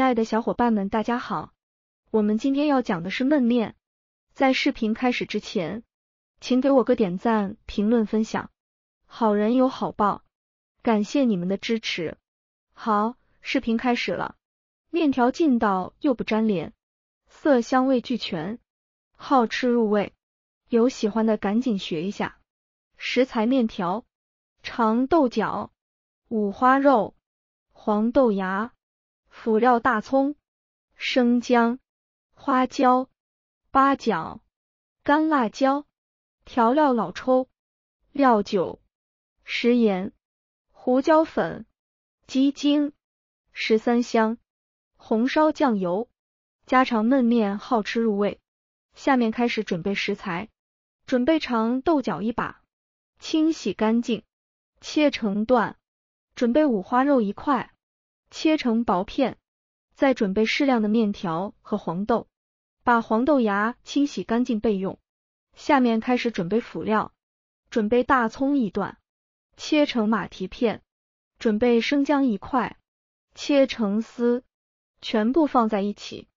亲爱的小伙伴们，大家好！我们今天要讲的是焖面。在视频开始之前，请给我个点赞、评论、分享，好人有好报，感谢你们的支持。好，视频开始了。面条劲道又不粘连，色香味俱全，好吃入味。有喜欢的赶紧学一下。食材：面条、长豆角、五花肉、黄豆芽。辅料：大葱、生姜、花椒、八角、干辣椒。调料：老抽、料酒、食盐、胡椒粉、鸡精、十三香、红烧酱油。家常焖面好吃入味。下面开始准备食材：准备长豆角一把，清洗干净，切成段；准备五花肉一块。切成薄片，再准备适量的面条和黄豆，把黄豆芽清洗干净备用。下面开始准备辅料，准备大葱一段，切成马蹄片；准备生姜一块，切成丝，全部放在一起，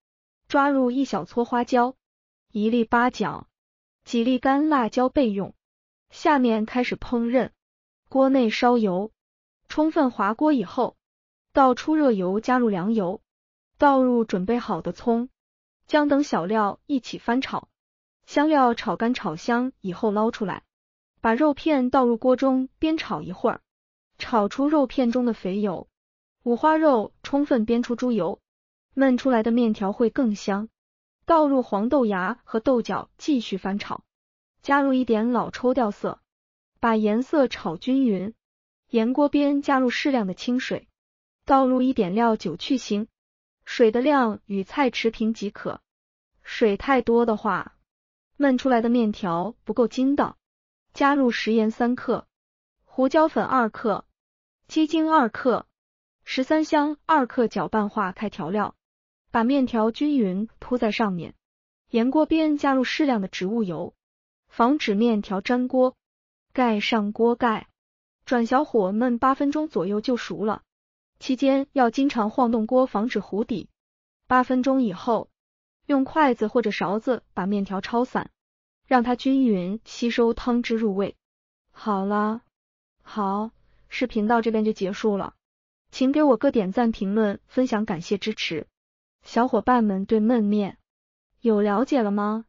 抓入一小撮花椒，一粒八角，几粒干辣椒备用。下面开始烹饪，锅内烧油，充分滑锅以后。倒出热油，加入凉油，倒入准备好的葱、姜等小料，一起翻炒，香料炒干炒香以后捞出来，把肉片倒入锅中煸炒一会儿，炒出肉片中的肥油，五花肉充分煸出猪油，焖出来的面条会更香。倒入黄豆芽和豆角，继续翻炒，加入一点老抽调色，把颜色炒均匀。沿锅边加入适量的清水。倒入一点料酒去腥，水的量与菜持平即可。水太多的话，焖出来的面条不够筋道。加入食盐三克、胡椒粉二克、鸡精二克、十三香二克，搅拌化开调料，把面条均匀铺在上面。沿锅边加入适量的植物油，防止面条粘锅。盖上锅盖，转小火焖八分钟左右就熟了。期间要经常晃动锅，防止糊底。八分钟以后，用筷子或者勺子把面条抄散，让它均匀吸收汤汁入味。好了，好，视频到这边就结束了，请给我个点赞、评论、分享，感谢支持。小伙伴们对焖面有了解了吗？